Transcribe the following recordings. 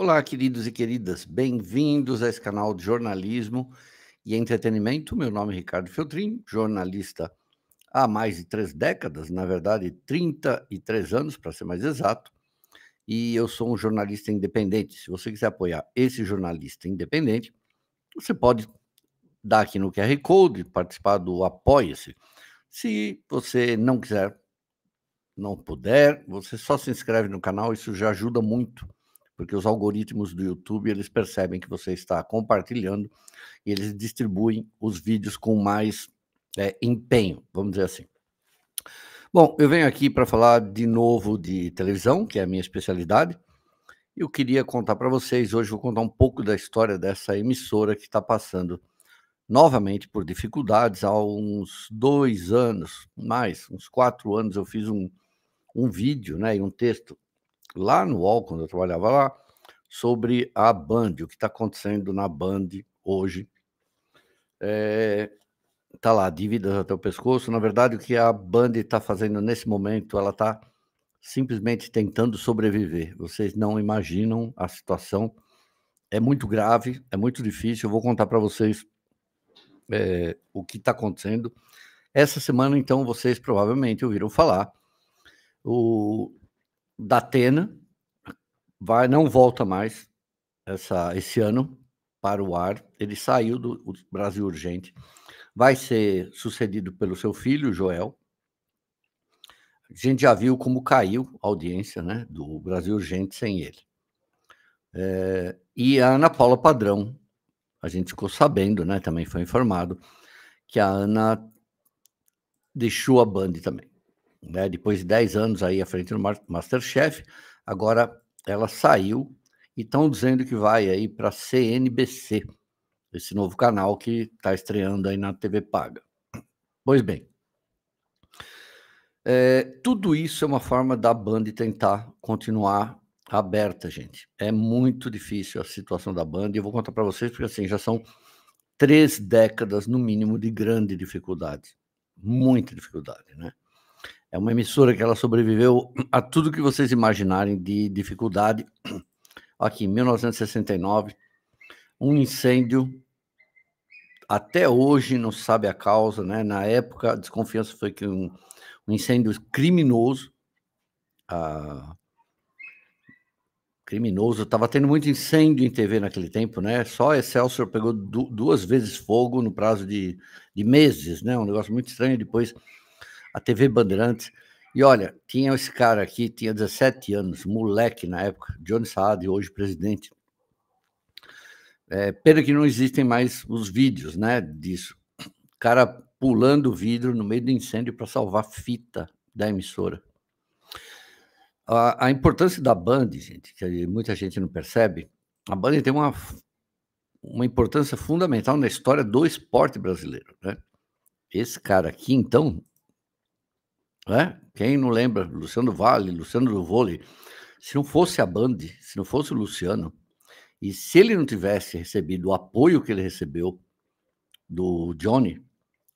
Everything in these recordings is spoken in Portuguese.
Olá, queridos e queridas, bem-vindos a esse canal de jornalismo e entretenimento. Meu nome é Ricardo Feltrin, jornalista há mais de três décadas, na verdade, 33 anos, para ser mais exato, e eu sou um jornalista independente. Se você quiser apoiar esse jornalista independente, você pode dar aqui no QR Code, participar do Apoia-se. Se você não quiser, não puder, você só se inscreve no canal, isso já ajuda muito porque os algoritmos do YouTube eles percebem que você está compartilhando e eles distribuem os vídeos com mais é, empenho, vamos dizer assim. Bom, eu venho aqui para falar de novo de televisão, que é a minha especialidade. Eu queria contar para vocês hoje vou contar um pouco da história dessa emissora que está passando novamente por dificuldades há uns dois anos, mais uns quatro anos eu fiz um, um vídeo, né, e um texto lá no UOL, quando eu trabalhava lá, sobre a Band, o que está acontecendo na Band hoje. É, tá lá, dívidas até o pescoço. Na verdade, o que a Band está fazendo nesse momento, ela está simplesmente tentando sobreviver. Vocês não imaginam a situação. É muito grave, é muito difícil. Eu vou contar para vocês é, o que está acontecendo. Essa semana, então, vocês provavelmente ouviram falar. O da Atena, vai, não volta mais essa, esse ano para o ar. Ele saiu do Brasil Urgente. Vai ser sucedido pelo seu filho, Joel. A gente já viu como caiu a audiência né, do Brasil Urgente sem ele. É, e a Ana Paula Padrão, a gente ficou sabendo, né, também foi informado, que a Ana deixou a Band também né, depois de 10 anos aí à frente do Masterchef, agora ela saiu e estão dizendo que vai aí para CNBC, esse novo canal que está estreando aí na TV Paga. Pois bem, é, tudo isso é uma forma da Band tentar continuar aberta, gente. É muito difícil a situação da Band e eu vou contar para vocês porque assim já são três décadas no mínimo de grande dificuldade, muita dificuldade, né? É uma emissora que ela sobreviveu a tudo que vocês imaginarem de dificuldade. Aqui em 1969, um incêndio até hoje não se sabe a causa, né? Na época, a desconfiança foi que um, um incêndio criminoso, ah, criminoso, estava tendo muito incêndio em TV naquele tempo, né? Só Excelsior pegou du duas vezes fogo no prazo de, de meses, né? Um negócio muito estranho. Depois a TV Bandeirantes. E olha, tinha esse cara aqui, tinha 17 anos, moleque na época, Johnny Saad, hoje presidente. É, pena que não existem mais os vídeos né, disso. O cara pulando o vidro no meio do incêndio para salvar fita da emissora. A, a, importância da Band, gente, que muita gente não percebe, a Band tem uma, uma importância fundamental na história do esporte brasileiro. Né? Esse cara aqui, então, né? Quem não lembra? Luciano Vale, Luciano do Vôlei. Se não fosse a Band, se não fosse o Luciano, e se ele não tivesse recebido o apoio que ele recebeu do Johnny,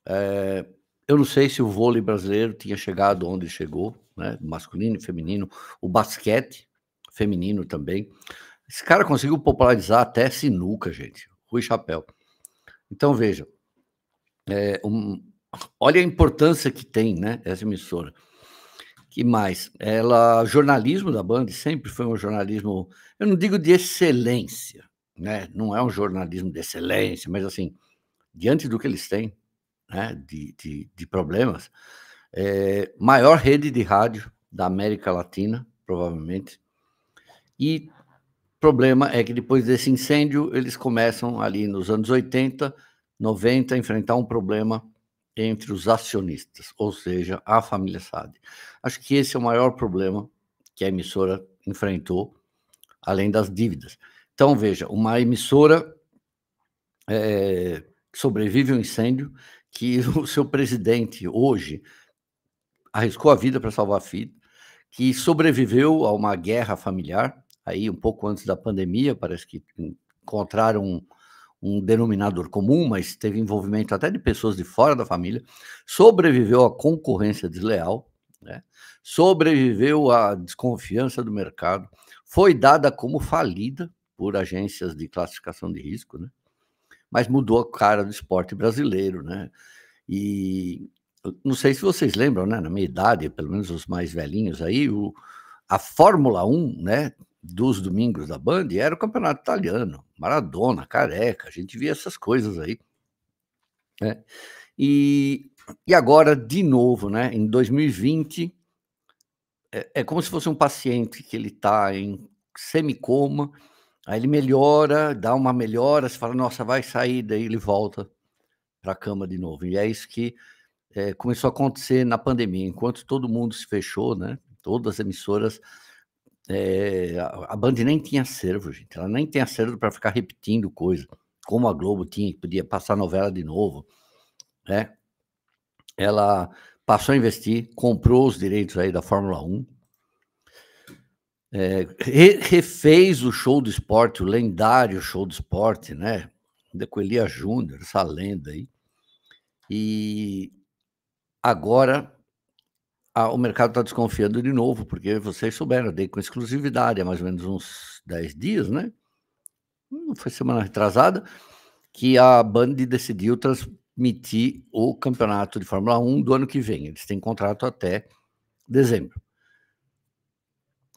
é, eu não sei se o vôlei brasileiro tinha chegado onde chegou, né? masculino e feminino, o basquete feminino também. Esse cara conseguiu popularizar até sinuca, gente. Rui Chapéu. Então, veja, é, um, Olha a importância que tem, né, essa emissora. Que mais? Ela, jornalismo da Band sempre foi um jornalismo, eu não digo de excelência, né? Não é um jornalismo de excelência, mas assim, diante do que eles têm, né, de, de, de problemas, é, maior rede de rádio da América Latina, provavelmente. E problema é que depois desse incêndio, eles começam ali nos anos 80, 90, a enfrentar um problema entre os acionistas, ou seja, a família SAD. Acho que esse é o maior problema que a emissora enfrentou, além das dívidas. Então, veja, uma emissora é, sobrevive ao um incêndio que o seu presidente, hoje, arriscou a vida para salvar a filha, que sobreviveu a uma guerra familiar, aí um pouco antes da pandemia, parece que encontraram um denominador comum, mas teve envolvimento até de pessoas de fora da família, sobreviveu à concorrência desleal, né? sobreviveu à desconfiança do mercado, foi dada como falida por agências de classificação de risco, né? mas mudou a cara do esporte brasileiro. Né? E não sei se vocês lembram, né? na minha idade, pelo menos os mais velhinhos aí, o, a Fórmula 1, né? dos domingos da Band era o campeonato italiano, Maradona, Careca, a gente via essas coisas aí. Né? E, e agora, de novo, né, em 2020, é, é como se fosse um paciente que ele está em semicoma, aí ele melhora, dá uma melhora, você fala, nossa, vai sair, daí ele volta para a cama de novo. E é isso que é, começou a acontecer na pandemia, enquanto todo mundo se fechou, né, todas as emissoras é, a Band nem tinha acervo, gente. Ela nem tem acervo para ficar repetindo coisa, como a Globo tinha, que podia passar novela de novo, né? Ela passou a investir, comprou os direitos aí da Fórmula 1, é, eh, re, refez o show do esporte, o lendário show do esporte, né? De com Júnior, essa lenda aí. E agora ah, o mercado está desconfiando de novo, porque vocês souberam, eu dei com exclusividade há mais ou menos uns 10 dias, né? Não foi semana retrasada, que a Band decidiu transmitir o campeonato de Fórmula 1 do ano que vem. Eles têm contrato até dezembro.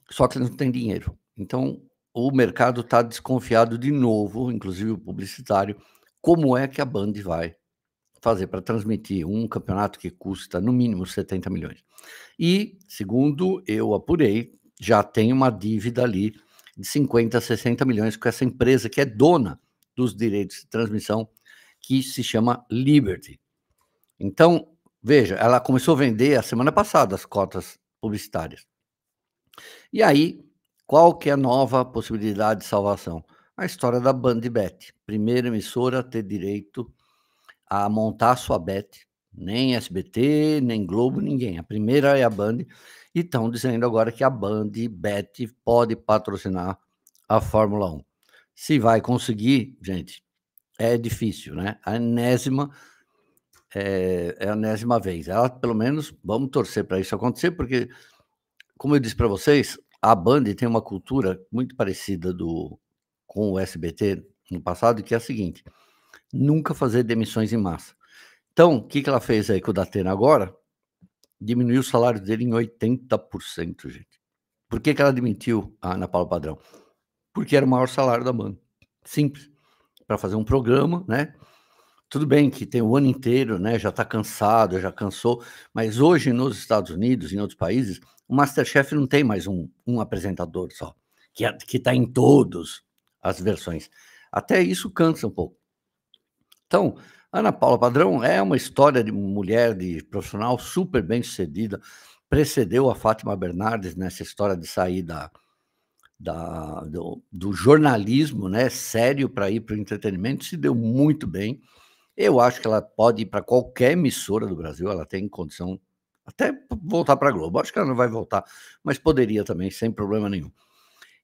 Só que eles não têm dinheiro. Então, o mercado está desconfiado de novo, inclusive o publicitário, como é que a Band vai fazer para transmitir um campeonato que custa no mínimo 70 milhões? E, segundo eu apurei, já tem uma dívida ali de 50, 60 milhões com essa empresa que é dona dos direitos de transmissão, que se chama Liberty. Então, veja, ela começou a vender a semana passada as cotas publicitárias. E aí, qual que é a nova possibilidade de salvação? A história da Bandbet, primeira emissora a ter direito a montar sua bet, nem SBT, nem Globo, uhum. ninguém. A primeira é a Band. E estão dizendo agora que a Band Bet pode patrocinar a Fórmula 1. Se vai conseguir, gente, é difícil, né? A enésima é, é a enésima vez. Ela, pelo menos, vamos torcer para isso acontecer, porque, como eu disse para vocês, a Band tem uma cultura muito parecida do com o SBT no passado, que é a seguinte: nunca fazer demissões em massa. Então, o que, que ela fez aí com o Datena agora? Diminuiu o salário dele em 80%, gente. Por que, que ela demitiu a Ana Paula Padrão? Porque era o maior salário da banda. Simples. Para fazer um programa, né? Tudo bem que tem o ano inteiro, né? Já está cansado, já cansou. Mas hoje, nos Estados Unidos, em outros países, o Masterchef não tem mais um, um apresentador só, que é, está em todas as versões. Até isso cansa um pouco. Então, Ana Paula Padrão é uma história de mulher, de profissional super bem sucedida, precedeu a Fátima Bernardes nessa história de sair da, da, do, do, jornalismo né, sério para ir para o entretenimento, se deu muito bem. Eu acho que ela pode ir para qualquer emissora do Brasil, ela tem condição até voltar para a Globo. Acho que ela não vai voltar, mas poderia também, sem problema nenhum.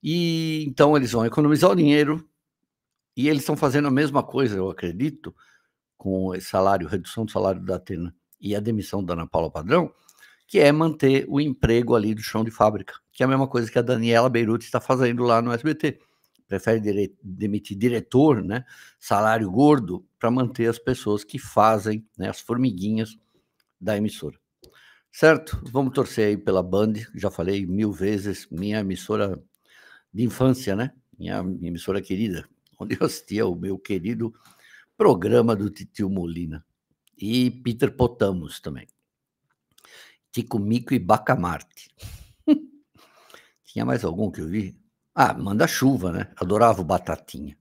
E então eles vão economizar o dinheiro, e eles estão fazendo a mesma coisa, eu acredito, com o salário, redução do salário da Atena e a demissão da Ana Paula Padrão, que é manter o emprego ali do chão de fábrica, que é a mesma coisa que a Daniela Beirute está fazendo lá no SBT. Prefere dire demitir diretor, né, salário gordo, para manter as pessoas que fazem, né, as formiguinhas da emissora. Certo? Vamos torcer aí pela Band, já falei mil vezes, minha emissora de infância, né? minha emissora querida, onde eu assistia o meu querido programa do Titio Molina. E Peter Potamos também. Tico Mico e Bacamarte. Tinha mais algum que eu vi? Ah, Manda Chuva, né? Adorava o Batatinha.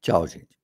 Tchau, gente.